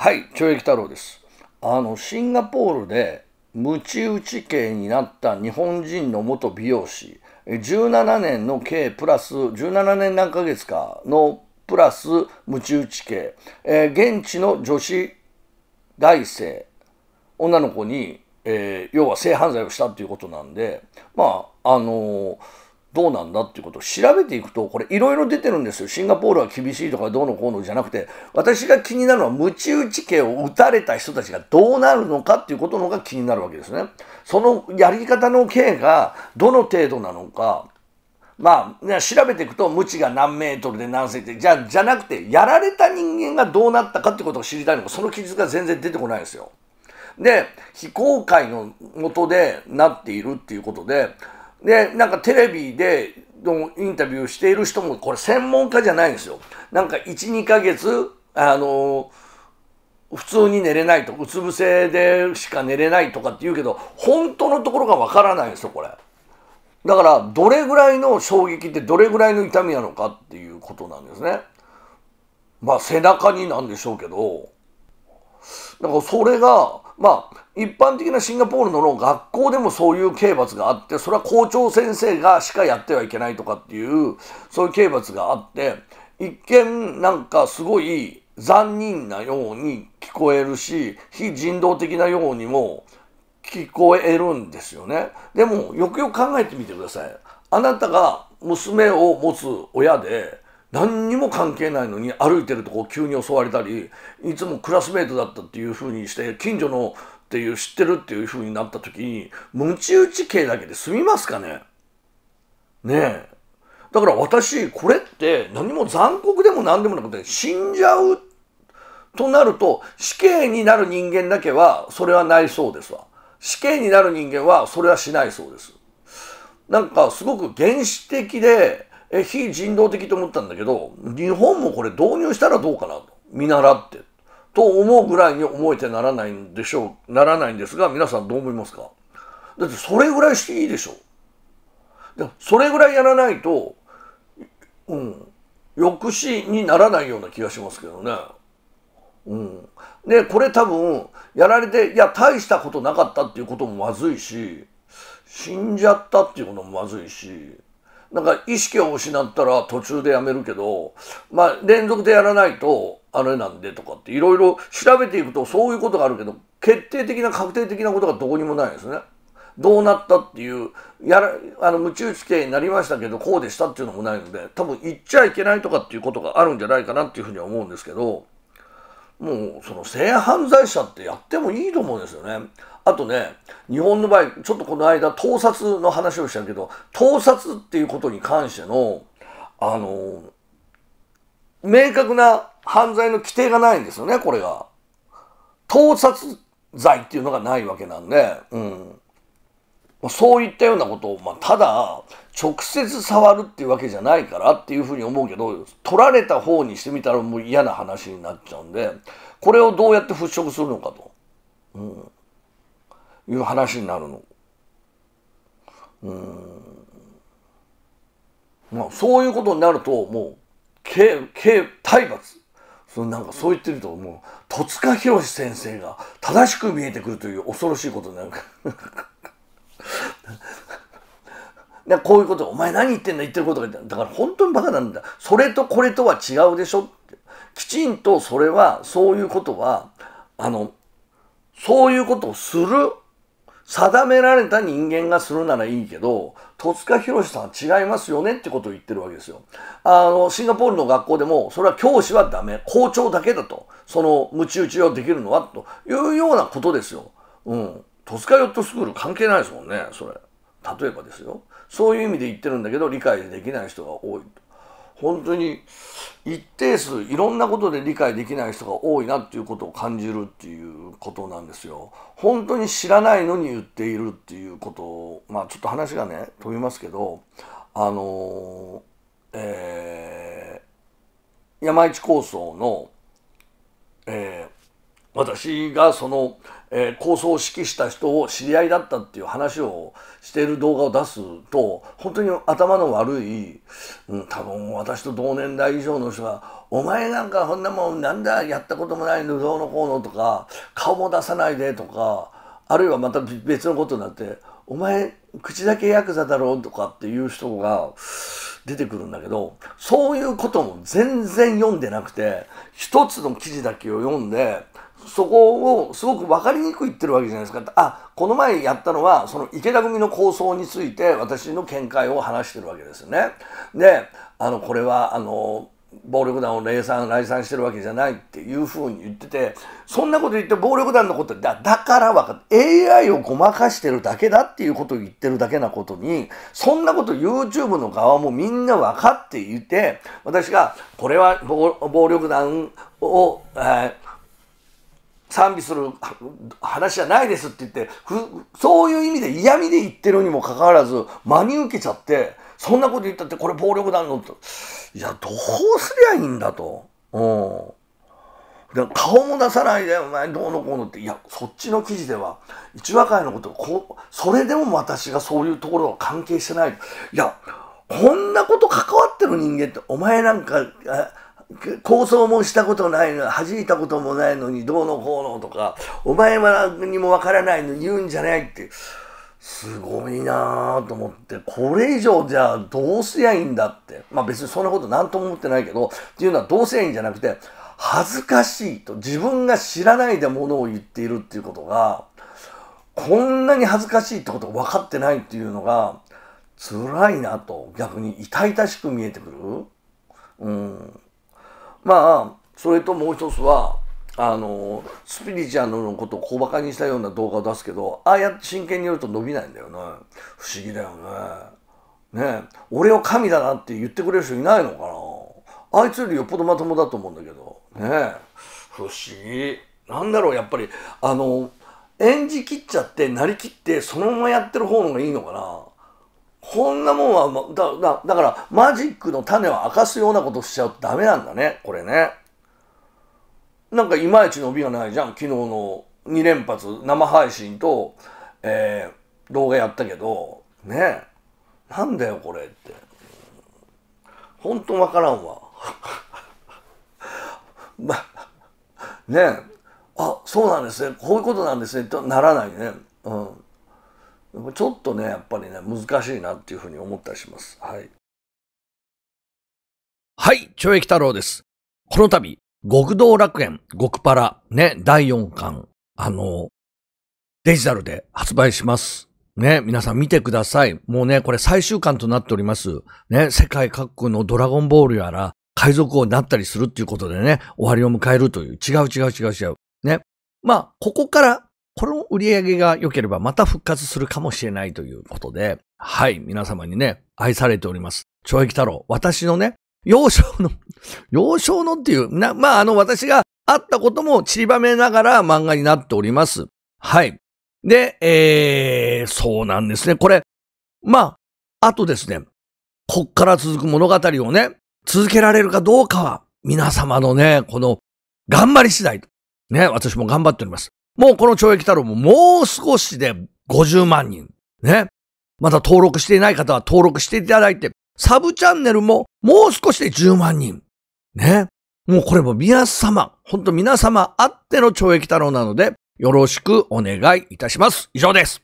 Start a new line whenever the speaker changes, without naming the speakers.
はい、懲役太郎です。あの、シンガポールで、鞭打ち刑になった日本人の元美容師、17年の刑プラス、17年何ヶ月かのプラスムチ打ち刑、えー、現地の女子大生、女の子に、えー、要は性犯罪をしたっていうことなんで、まあ、あのーどうなんだっていうことを調べていくと、これいろいろ出てるんですよ。シンガポールは厳しいとかどうのこうのじゃなくて、私が気になるのは、鞭打ち刑を打たれた人たちがどうなるのかっていうことのが気になるわけですね。そのやり方の刑がどの程度なのか、まあ、調べていくと、無知が何メートルで何センチ、じゃ、じゃなくて、やられた人間がどうなったかってことを知りたいのか、その記述が全然出てこないんですよ。で、非公開のもとでなっているっていうことで、でなんかテレビでのインタビューしている人もこれ専門家じゃないんですよ。なんか12ヶ月あの普通に寝れないとうつ伏せでしか寝れないとかって言うけど本当のところがわからないんですよこれ。だからどれぐらいの衝撃ってどれぐらいの痛みなのかっていうことなんですね。まあ背中になんでしょうけどだからそれがまあ一般的なシンガポールの学校でもそういう刑罰があって、それは校長先生がしかやってはいけないとかっていう、そういう刑罰があって、一見なんかすごい残忍なように聞こえるし、非人道的なようにも聞こえるんですよね。でも、よくよく考えてみてください。あなたが娘を持つ親で、何にも関係ないのに歩いてるとこ急に襲われたりいつもクラスメートだったっていうふうにして近所のっていう知ってるっていう風になった時にム打ち系だけで済みますかねねえだから私これって何も残酷でも何でもなくて死んじゃうとなると死刑になる人間だけはそれはないそうですわ死刑になる人間はそれはしないそうですなんかすごく原始的でえ非人道的と思ったんだけど日本もこれ導入したらどうかなと見習ってと思うぐらいに思えてならないんでしょう、ならないんですが、皆さんどう思いますかだってそれぐらいしていいでしょ。でもそれぐらいやらないと、うん、抑止にならないような気がしますけどね。うん。で、これ多分、やられて、いや、大したことなかったっていうこともまずいし、死んじゃったっていうこともまずいし、なんか意識を失ったら途中でやめるけど、まあ連続でやらないとあれなんでとかっていろいろ調べていくとそういうことがあるけど、決定的な確定的なことがどこにもないですね。どうなったっていう、やら、あの、夢中地形になりましたけど、こうでしたっていうのもないので、多分言っちゃいけないとかっていうことがあるんじゃないかなっていうふうには思うんですけど、もうその性犯罪者ってやってもいいと思うんですよね。あとね、日本の場合、ちょっとこの間、盗撮の話をしたけど、盗撮っていうことに関しての、あの、明確な犯罪の規定がないんですよね、これが。盗撮罪っていうのがないわけなんで、うん。そういったようなことを、まあ、ただ直接触るっていうわけじゃないからっていうふうに思うけど取られた方にしてみたらもう嫌な話になっちゃうんでこれをどうやって払拭するのかと、うん、いう話になるの。うんまあ、そういうことになるともう刑刑体罰そのなんかそう言ってるともう戸塚博先生が正しく見えてくるという恐ろしいことになるかで こういうことお前何言ってんだ言ってることがだから本当にバカなんだそれとこれとは違うでしょってきちんとそれはそういうことはあのそういうことをする定められた人間がするならいいけど戸塚博さんは違いますよねってことを言ってるわけですよあのシンガポールの学校でもそれは教師はダメ校長だけだとそのむち打ちをできるのはというようなことですよ。うんトスカヨットスクール関係ないですもんね、それ。例えばですよ。そういう意味で言ってるんだけど、理解できない人が多い。本当に一定数いろんなことで理解できない人が多いなっていうことを感じるっていうことなんですよ。本当に知らないのに言っているっていうことを、まあちょっと話がね、飛びますけど、あのー、えー、山一構想の私がその、えー、構想を指揮した人を知り合いだったっていう話をしている動画を出すと本当に頭の悪い、うん、多分私と同年代以上の人が「お前なんかこんなもんなんだやったこともないのどうのこうの」とか「顔も出さないで」とかあるいはまた別のことになって「お前口だけヤクザだろ」とかっていう人が出てくるんだけどそういうことも全然読んでなくて一つの記事だけを読んで。そこをすごく分かりにくいってるわけじゃないですかあこの前やったのはその池田組の構想について私の見解を話してるわけですよね。であのこれはあの暴力団を礼賛礼賛してるわけじゃないっていうふうに言っててそんなこと言って暴力団のことだだから分かる AI をごまかしてるだけだっていうことを言ってるだけなことにそんなこと YouTube の側もみんな分かっていて私がこれは暴力団を、えー賛美する話じゃないですって言ってそういう意味で嫌味で言ってるにもかかわらず真に受けちゃってそんなこと言ったってこれ暴力団のといやどうすりゃいいんだと。うんで顔も出さないでお前どうのこうのっていやそっちの記事では一和会のことこうそれでも私がそういうところは関係してないいやこんなこと関わってる人間ってお前なんか構想もしたことないの弾いたこともないのにどうのこうのとかお前は何もわからないの言うんじゃないってすごいなぁと思ってこれ以上じゃあどうすりゃいいんだってまあ別にそんなこと何とも思ってないけどっていうのはどうすりゃいいんじゃなくて恥ずかしいと自分が知らないでものを言っているっていうことがこんなに恥ずかしいってことが分かってないっていうのが辛いなと逆に痛々しく見えてくる。うんまあそれともう一つはあのスピリチュアルのことを小バカにしたような動画を出すけどああやって真剣にやると伸びないんだよね不思議だよねね俺を神だなって言ってくれる人いないのかなあいつよりよっぽどまともだと思うんだけどね不思議なんだろうやっぱりあの演じきっちゃってなりきってそのままやってる方のがいいのかなこんなもんは、だ、だ、だから、マジックの種を明かすようなことしちゃうとダメなんだね、これね。なんか、いまいち伸びがないじゃん、昨日の2連発、生配信と、えー、動画やったけど、ねなんだよ、これって。ほんとわからんわ。ま、ねあ、そうなんですね、こういうことなんですね、とならないね。うん。ちょっとねやっぱりね難しいなっていうふうに思ったりします。はい。はい、懲役太郎です。この度、極道楽園、極パラ、ね、第4巻、あの、デジタルで発売します。ね、皆さん見てください。もうね、これ最終巻となっております。ね、世界各国のドラゴンボールやら、海賊王になったりするっていうことでね、終わりを迎えるという、違う違う違う違う。ね。まあ、ここからこれも売り上げが良ければまた復活するかもしれないということで、はい、皆様にね、愛されております。懲役太郎、私のね、幼少の、幼少のっていう、な、まあ、あの、私が会ったことも散りばめながら漫画になっております。はい。で、えー、そうなんですね。これ、まあ、あとですね、こっから続く物語をね、続けられるかどうかは、皆様のね、この、頑張り次第と。ね、私も頑張っております。もうこの懲役太郎ももう少しで50万人。ね。まだ登録していない方は登録していただいて、サブチャンネルももう少しで10万人。ね。もうこれも皆様、ほんと皆様あっての懲役太郎なので、よろしくお願いいたします。以上です。